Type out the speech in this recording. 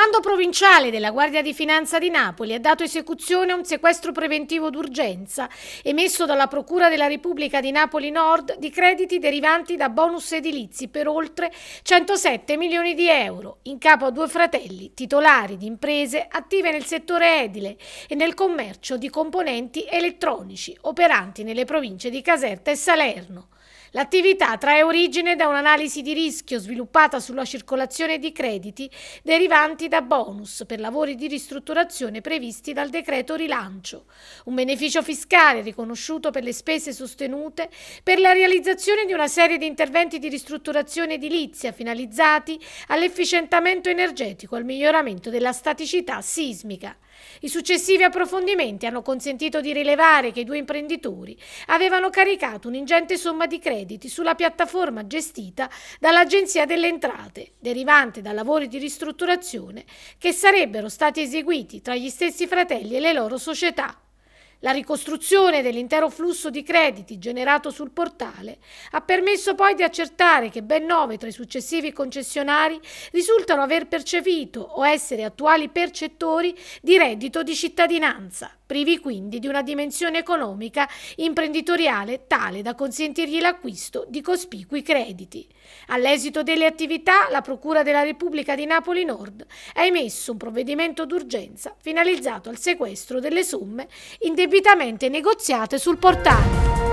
comando provinciale della Guardia di Finanza di Napoli ha dato esecuzione a un sequestro preventivo d'urgenza emesso dalla Procura della Repubblica di Napoli Nord di crediti derivanti da bonus edilizi per oltre 107 milioni di euro in capo a due fratelli titolari di imprese attive nel settore edile e nel commercio di componenti elettronici operanti nelle province di Caserta e Salerno. L'attività trae origine da un'analisi di rischio sviluppata sulla circolazione di crediti derivanti da bonus per lavori di ristrutturazione previsti dal decreto rilancio, un beneficio fiscale riconosciuto per le spese sostenute per la realizzazione di una serie di interventi di ristrutturazione edilizia finalizzati all'efficientamento energetico e al miglioramento della staticità sismica. I successivi approfondimenti hanno consentito di rilevare che i due imprenditori avevano caricato un'ingente somma di crediti sulla piattaforma gestita dall'Agenzia delle Entrate, derivante da lavori di ristrutturazione che sarebbero stati eseguiti tra gli stessi fratelli e le loro società. La ricostruzione dell'intero flusso di crediti generato sul portale ha permesso poi di accertare che ben nove tra i successivi concessionari risultano aver percepito o essere attuali percettori di reddito di cittadinanza privi quindi di una dimensione economica imprenditoriale tale da consentirgli l'acquisto di cospicui crediti. All'esito delle attività, la Procura della Repubblica di Napoli Nord ha emesso un provvedimento d'urgenza finalizzato al sequestro delle somme indebitamente negoziate sul portale.